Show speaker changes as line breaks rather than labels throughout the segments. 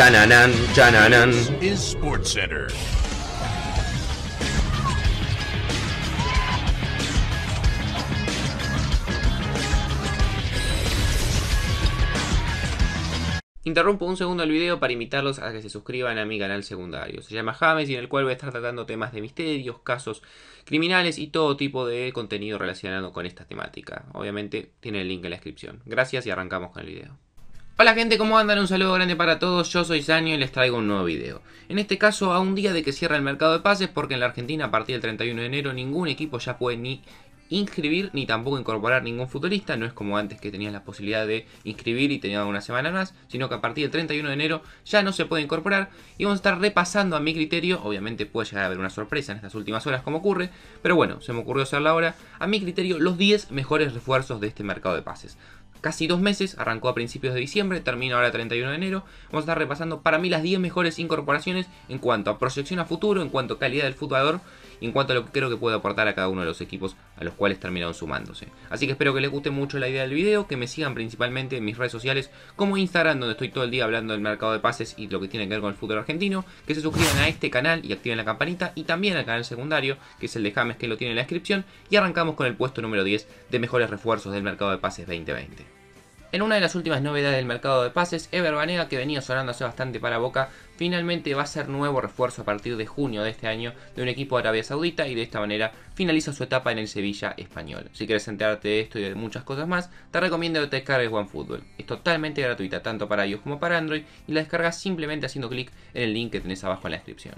Chananan, chananan. Center. Interrumpo un segundo el video para invitarlos a que se suscriban a mi canal secundario. Se llama James y en el cual voy a estar tratando temas de misterios, casos criminales y todo tipo de contenido relacionado con esta temática. Obviamente tiene el link en la descripción. Gracias y arrancamos con el video. Hola gente, ¿cómo andan? Un saludo grande para todos, yo soy Sanio y les traigo un nuevo video. En este caso a un día de que cierra el mercado de pases porque en la Argentina a partir del 31 de enero ningún equipo ya puede ni inscribir ni tampoco incorporar ningún futbolista, no es como antes que tenías la posibilidad de inscribir y tenías una semana más, sino que a partir del 31 de enero ya no se puede incorporar y vamos a estar repasando a mi criterio, obviamente puede llegar a haber una sorpresa en estas últimas horas como ocurre, pero bueno, se me ocurrió hacerla ahora, a mi criterio los 10 mejores refuerzos de este mercado de pases casi dos meses, arrancó a principios de diciembre, termina ahora 31 de enero. Vamos a estar repasando para mí las 10 mejores incorporaciones en cuanto a proyección a futuro, en cuanto a calidad del futbolador, y en cuanto a lo que creo que puede aportar a cada uno de los equipos a los cuales terminaron sumándose. Así que espero que les guste mucho la idea del video, que me sigan principalmente en mis redes sociales como Instagram, donde estoy todo el día hablando del mercado de pases y lo que tiene que ver con el fútbol argentino, que se suscriban a este canal y activen la campanita y también al canal secundario, que es el de James que lo tiene en la descripción, y arrancamos con el puesto número 10 de mejores refuerzos del mercado de pases 2020. En una de las últimas novedades del mercado de pases, Ever Banega, que venía sonando hace bastante para Boca, finalmente va a ser nuevo refuerzo a partir de junio de este año de un equipo de Arabia Saudita y de esta manera finaliza su etapa en el Sevilla español. Si quieres enterarte de esto y de muchas cosas más, te recomiendo que te descargues OneFootball. Es totalmente gratuita tanto para iOS como para Android y la descargas simplemente haciendo clic en el link que tenés abajo en la descripción.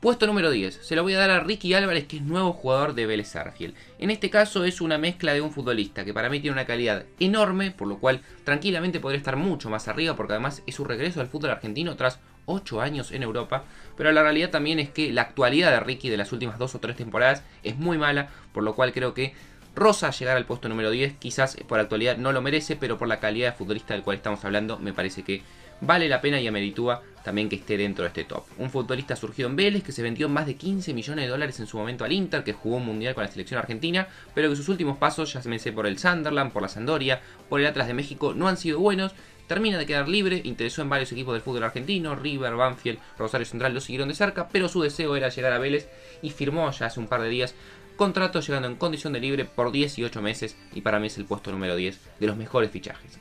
Puesto número 10, se lo voy a dar a Ricky Álvarez, que es nuevo jugador de Vélez Arfiel. En este caso es una mezcla de un futbolista que para mí tiene una calidad enorme, por lo cual tranquilamente podría estar mucho más arriba, porque además es su regreso al fútbol argentino tras 8 años en Europa, pero la realidad también es que la actualidad de Ricky de las últimas 2 o 3 temporadas es muy mala, por lo cual creo que Rosa llegar al puesto número 10 quizás por actualidad no lo merece, pero por la calidad de futbolista del cual estamos hablando me parece que vale la pena y ameritúa también que esté dentro de este top. Un futbolista surgió en Vélez que se vendió más de 15 millones de dólares en su momento al Inter, que jugó un mundial con la selección argentina, pero que sus últimos pasos, ya se sé, por el Sunderland, por la Sandoria, por el Atlas de México, no han sido buenos. Termina de quedar libre, interesó en varios equipos del fútbol argentino, River, Banfield, Rosario Central lo siguieron de cerca, pero su deseo era llegar a Vélez y firmó ya hace un par de días contrato llegando en condición de libre por 18 meses y para mí es el puesto número 10 de los mejores fichajes.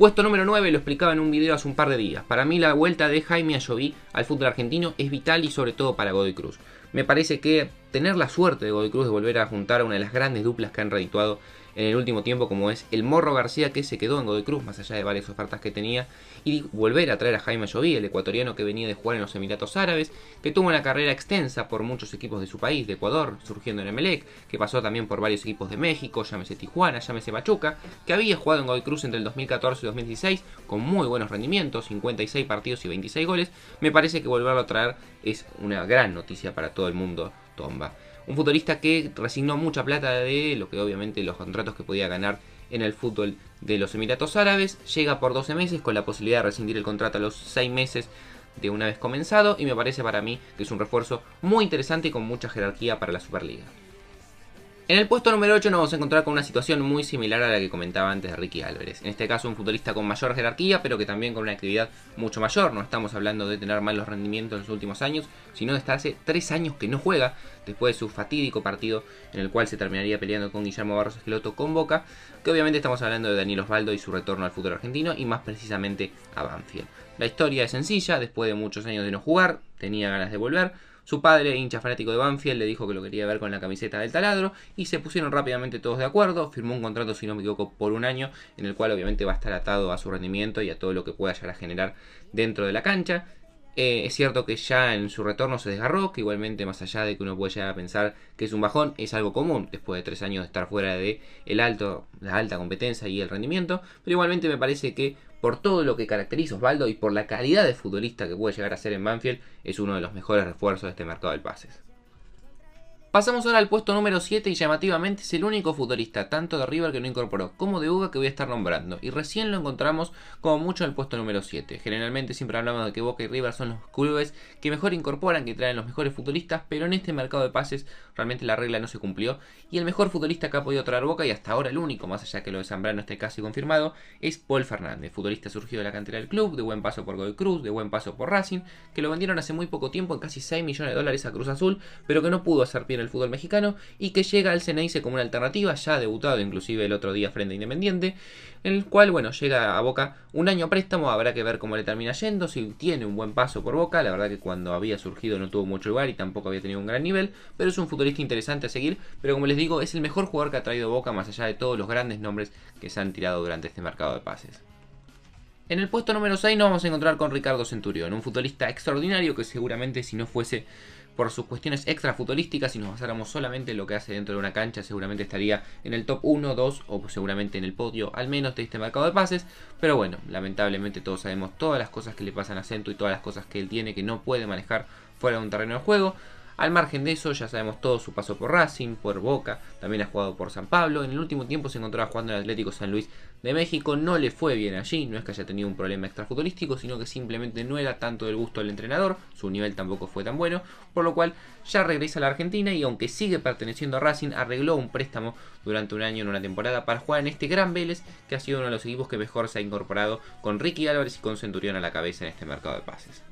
Puesto número 9, lo explicaba en un video hace un par de días. Para mí la vuelta de Jaime Ayoví al fútbol argentino es vital y sobre todo para Godoy Cruz. Me parece que tener la suerte de Godoy Cruz de volver a juntar a una de las grandes duplas que han redituado en el último tiempo, como es el Morro García, que se quedó en Godoy Cruz, más allá de varias ofertas que tenía, y volver a traer a Jaime Lloví, el ecuatoriano que venía de jugar en los Emiratos Árabes, que tuvo una carrera extensa por muchos equipos de su país, de Ecuador, surgiendo en Emelec, que pasó también por varios equipos de México, llámese Tijuana, llámese Pachuca, que había jugado en Godoy Cruz entre el 2014 y 2016 con muy buenos rendimientos, 56 partidos y 26 goles, me parece que volverlo a traer es una gran noticia para todo el mundo, Tomba. Un futbolista que resignó mucha plata de lo que obviamente los contratos que podía ganar en el fútbol de los Emiratos Árabes. Llega por 12 meses con la posibilidad de rescindir el contrato a los 6 meses de una vez comenzado y me parece para mí que es un refuerzo muy interesante y con mucha jerarquía para la Superliga. En el puesto número 8 nos vamos a encontrar con una situación muy similar a la que comentaba antes de Ricky Álvarez. En este caso un futbolista con mayor jerarquía, pero que también con una actividad mucho mayor. No estamos hablando de tener malos rendimientos en los últimos años, sino de estar hace 3 años que no juega, después de su fatídico partido en el cual se terminaría peleando con Guillermo Barros Esqueloto con Boca, que obviamente estamos hablando de Daniel Osvaldo y su retorno al fútbol argentino y más precisamente a Banfield. La historia es sencilla, después de muchos años de no jugar, tenía ganas de volver, su padre, hincha fanático de Banfield, le dijo que lo quería ver con la camiseta del taladro y se pusieron rápidamente todos de acuerdo, firmó un contrato, si no me equivoco, por un año, en el cual obviamente va a estar atado a su rendimiento y a todo lo que pueda llegar a generar dentro de la cancha. Eh, es cierto que ya en su retorno se desgarró, que igualmente más allá de que uno pueda llegar a pensar que es un bajón, es algo común después de tres años de estar fuera de la alta competencia y el rendimiento, pero igualmente me parece que por todo lo que caracteriza Osvaldo y por la calidad de futbolista que puede llegar a ser en Banfield, es uno de los mejores refuerzos de este mercado de pases. Pasamos ahora al puesto número 7 y llamativamente es el único futbolista, tanto de River que no incorporó, como de Boca que voy a estar nombrando. Y recién lo encontramos como mucho en el puesto número 7. Generalmente siempre hablamos de que Boca y River son los clubes que mejor incorporan, que traen los mejores futbolistas, pero en este mercado de pases realmente la regla no se cumplió. Y el mejor futbolista que ha podido traer Boca, y hasta ahora el único, más allá que lo de Zambrano esté casi confirmado, es Paul Fernández, futbolista surgido de la cantera del club, de buen paso por Godoy Cruz, de buen paso por Racing, que lo vendieron hace muy poco tiempo en casi 6 millones de dólares a Cruz Azul, pero que no pudo hacer pie el fútbol mexicano y que llega al Ceneice como una alternativa, ya ha debutado inclusive el otro día frente a Independiente, en el cual, bueno, llega a Boca un año a préstamo, habrá que ver cómo le termina yendo, si tiene un buen paso por Boca, la verdad que cuando había surgido no tuvo mucho lugar y tampoco había tenido un gran nivel, pero es un futbolista interesante a seguir, pero como les digo, es el mejor jugador que ha traído Boca más allá de todos los grandes nombres que se han tirado durante este mercado de pases. En el puesto número 6 nos vamos a encontrar con Ricardo Centurión, un futbolista extraordinario que seguramente si no fuese por sus cuestiones extra futbolísticas si nos basáramos solamente en lo que hace dentro de una cancha, seguramente estaría en el top 1, 2 o seguramente en el podio al menos de este mercado de pases. Pero bueno, lamentablemente todos sabemos todas las cosas que le pasan a Centu y todas las cosas que él tiene que no puede manejar fuera de un terreno de juego. Al margen de eso, ya sabemos todo su paso por Racing, por Boca, también ha jugado por San Pablo. En el último tiempo se encontraba jugando en el Atlético San Luis de México. No le fue bien allí, no es que haya tenido un problema extrafutbolístico, sino que simplemente no era tanto del gusto del entrenador, su nivel tampoco fue tan bueno, por lo cual ya regresa a la Argentina y aunque sigue perteneciendo a Racing, arregló un préstamo durante un año en una temporada para jugar en este gran Vélez, que ha sido uno de los equipos que mejor se ha incorporado con Ricky Álvarez y con Centurión a la cabeza en este mercado de pases.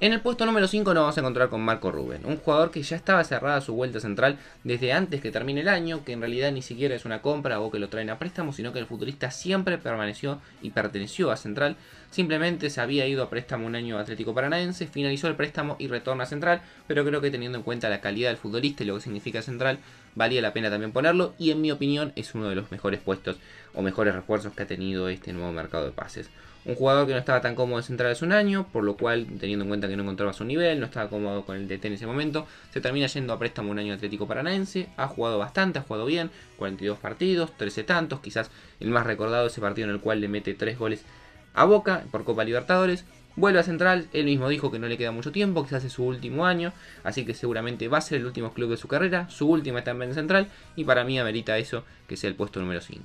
En el puesto número 5 nos vamos a encontrar con Marco Rubén, un jugador que ya estaba cerrada su vuelta central desde antes que termine el año, que en realidad ni siquiera es una compra o que lo traen a préstamo, sino que el futbolista siempre permaneció y perteneció a Central, simplemente se había ido a préstamo un año Atlético Paranaense, finalizó el préstamo y retorna a Central, pero creo que teniendo en cuenta la calidad del futbolista y lo que significa Central, valía la pena también ponerlo y en mi opinión es uno de los mejores puestos o mejores refuerzos que ha tenido este nuevo mercado de pases. Un jugador que no estaba tan cómodo en central hace un año, por lo cual, teniendo en cuenta que no encontraba su nivel, no estaba cómodo con el DT en ese momento, se termina yendo a préstamo un año Atlético Paranaense. Ha jugado bastante, ha jugado bien, 42 partidos, 13 tantos, quizás el más recordado ese partido en el cual le mete 3 goles a Boca por Copa Libertadores. Vuelve a Central, él mismo dijo que no le queda mucho tiempo, quizás es su último año, así que seguramente va a ser el último club de su carrera, su última también en Central, y para mí amerita eso que sea el puesto número 5.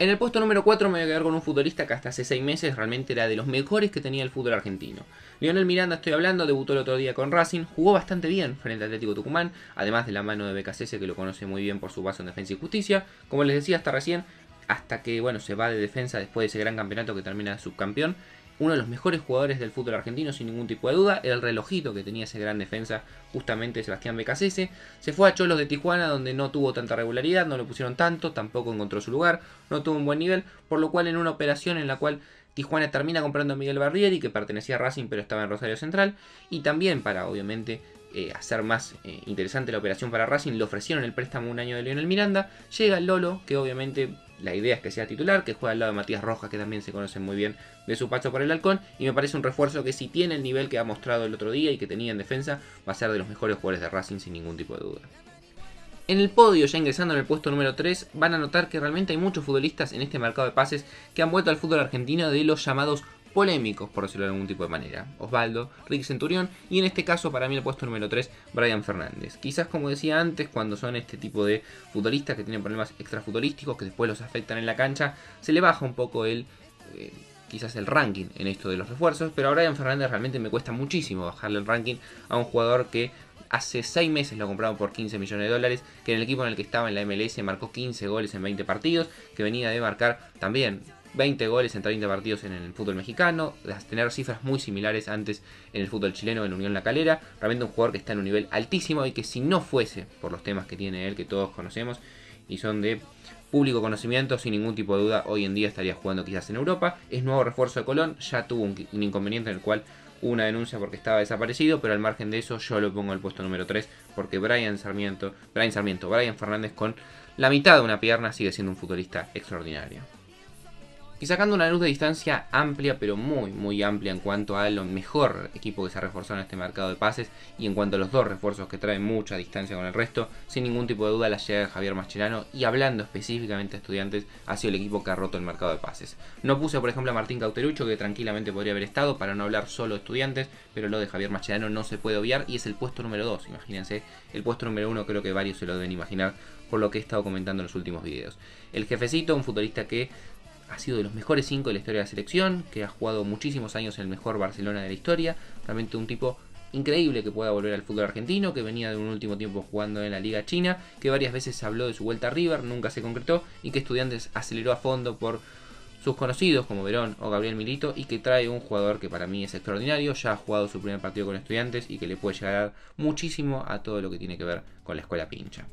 En el puesto número 4 me voy a quedar con un futbolista que hasta hace 6 meses realmente era de los mejores que tenía el fútbol argentino. Lionel Miranda, estoy hablando, debutó el otro día con Racing, jugó bastante bien frente al Atlético Tucumán, además de la mano de BKCS que lo conoce muy bien por su paso en Defensa y Justicia. Como les decía hasta recién, hasta que bueno, se va de defensa después de ese gran campeonato que termina subcampeón uno de los mejores jugadores del fútbol argentino sin ningún tipo de duda, el relojito que tenía ese gran defensa justamente Sebastián Becacese se fue a Cholos de Tijuana donde no tuvo tanta regularidad, no lo pusieron tanto, tampoco encontró su lugar, no tuvo un buen nivel, por lo cual en una operación en la cual Tijuana termina comprando a Miguel Barrieri que pertenecía a Racing pero estaba en Rosario Central y también para obviamente eh, hacer más eh, interesante la operación para Racing, le ofrecieron el préstamo un año de Lionel Miranda, llega Lolo, que obviamente la idea es que sea titular, que juega al lado de Matías Rojas, que también se conocen muy bien de su pacho por el halcón, y me parece un refuerzo que si tiene el nivel que ha mostrado el otro día y que tenía en defensa, va a ser de los mejores jugadores de Racing sin ningún tipo de duda. En el podio, ya ingresando en el puesto número 3, van a notar que realmente hay muchos futbolistas en este mercado de pases que han vuelto al fútbol argentino de los llamados polémicos, por decirlo de algún tipo de manera. Osvaldo, Rick Centurión y en este caso para mí el puesto número 3, Brian Fernández. Quizás como decía antes, cuando son este tipo de futbolistas que tienen problemas extrafutbolísticos que después los afectan en la cancha, se le baja un poco el... Eh, quizás el ranking en esto de los refuerzos, pero a Brian Fernández realmente me cuesta muchísimo bajarle el ranking a un jugador que hace 6 meses lo compraron por 15 millones de dólares, que en el equipo en el que estaba en la MLS marcó 15 goles en 20 partidos, que venía de marcar también 20 goles en 30 partidos en el fútbol mexicano, tener cifras muy similares antes en el fútbol chileno en Unión La Calera, realmente un jugador que está en un nivel altísimo y que si no fuese por los temas que tiene él que todos conocemos y son de público conocimiento, sin ningún tipo de duda hoy en día estaría jugando quizás en Europa, es nuevo refuerzo de Colón, ya tuvo un, inconveniente en el cual una denuncia porque estaba desaparecido, pero al margen de eso yo lo pongo al puesto número 3 porque Brian Sarmiento, Brian Sarmiento, Brian Fernández con la mitad de una pierna sigue siendo un futbolista extraordinario. Y sacando una luz de distancia amplia, pero muy, muy amplia en cuanto a lo mejor equipo que se ha reforzado en este mercado de pases y en cuanto a los dos refuerzos que traen mucha distancia con el resto, sin ningún tipo de duda la llegada de Javier Mascherano y hablando específicamente a estudiantes, ha sido el equipo que ha roto el mercado de pases. No puse, por ejemplo, a Martín Cauterucho, que tranquilamente podría haber estado para no hablar solo de estudiantes, pero lo de Javier Mascherano no se puede obviar y es el puesto número 2, imagínense. El puesto número 1 creo que varios se lo deben imaginar por lo que he estado comentando en los últimos videos. El jefecito, un futbolista que ha sido de los mejores cinco de la historia de la selección, que ha jugado muchísimos años en el mejor Barcelona de la historia, realmente un tipo increíble que pueda volver al fútbol argentino, que venía de un último tiempo jugando en la Liga China, que varias veces habló de su vuelta a River, nunca se concretó, y que Estudiantes aceleró a fondo por sus conocidos como Verón o Gabriel Milito, y que trae un jugador que para mí es extraordinario, ya ha jugado su primer partido con Estudiantes y que le puede llegar muchísimo a todo lo que tiene que ver con la escuela pincha.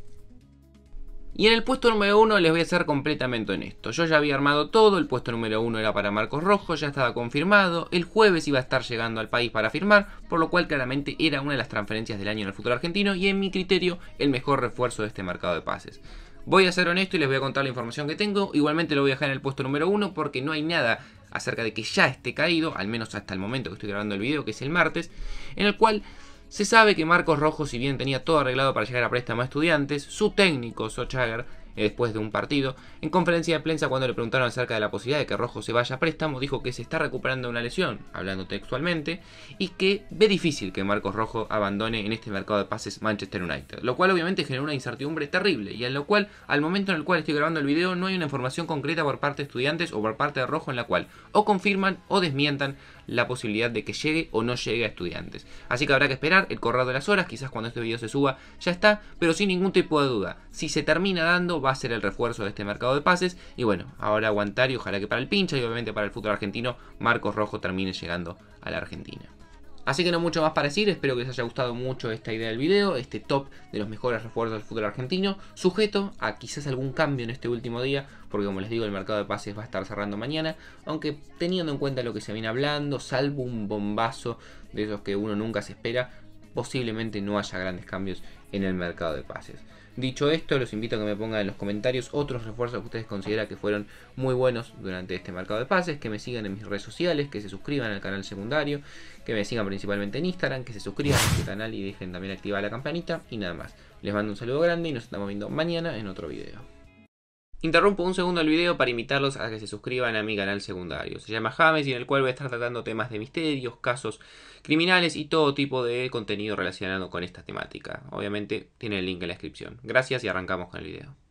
Y en el puesto número uno les voy a ser completamente honesto. Yo ya había armado todo, el puesto número uno era para Marcos Rojo, ya estaba confirmado, el jueves iba a estar llegando al país para firmar, por lo cual claramente era una de las transferencias del año en el futuro argentino y en mi criterio el mejor refuerzo de este mercado de pases. Voy a ser honesto y les voy a contar la información que tengo, igualmente lo voy a dejar en el puesto número uno porque no hay nada acerca de que ya esté caído, al menos hasta el momento que estoy grabando el video, que es el martes, en el cual se sabe que Marcos Rojo, si bien tenía todo arreglado para llegar a préstamo a estudiantes, su técnico, Sochager, después de un partido, en conferencia de prensa cuando le preguntaron acerca de la posibilidad de que Rojo se vaya a préstamo, dijo que se está recuperando una lesión, hablando textualmente, y que ve difícil que Marcos Rojo abandone en este mercado de pases Manchester United, lo cual obviamente genera una incertidumbre terrible, y en lo cual, al momento en el cual estoy grabando el video, no hay una información concreta por parte de estudiantes o por parte de Rojo en la cual o confirman o desmientan la posibilidad de que llegue o no llegue a estudiantes. Así que habrá que esperar el correo de las horas, quizás cuando este video se suba ya está, pero sin ningún tipo de duda. Si se termina dando va a ser el refuerzo de este mercado de pases y bueno, ahora aguantar y ojalá que para el pincha y obviamente para el fútbol argentino Marcos Rojo termine llegando a la Argentina. Así que no mucho más para decir, espero que les haya gustado mucho esta idea del video, este top de los mejores refuerzos del fútbol argentino, sujeto a quizás algún cambio en este último día, porque como les digo el mercado de pases va a estar cerrando mañana, aunque teniendo en cuenta lo que se viene hablando, salvo un bombazo de esos que uno nunca se espera, posiblemente no haya grandes cambios en el mercado de pases. Dicho esto, los invito a que me pongan en los comentarios otros refuerzos que ustedes consideran que fueron muy buenos durante este mercado de pases, que me sigan en mis redes sociales, que se suscriban al canal secundario, que me sigan principalmente en Instagram, que se suscriban a este canal y dejen también activar la campanita y nada más. Les mando un saludo grande y nos estamos viendo mañana en otro video. Interrumpo un segundo el video para invitarlos a que se suscriban a mi canal secundario. Se llama James y en el cual voy a estar tratando temas de misterios, casos criminales y todo tipo de contenido relacionado con esta temática. Obviamente tiene el link en la descripción. Gracias y arrancamos con el video.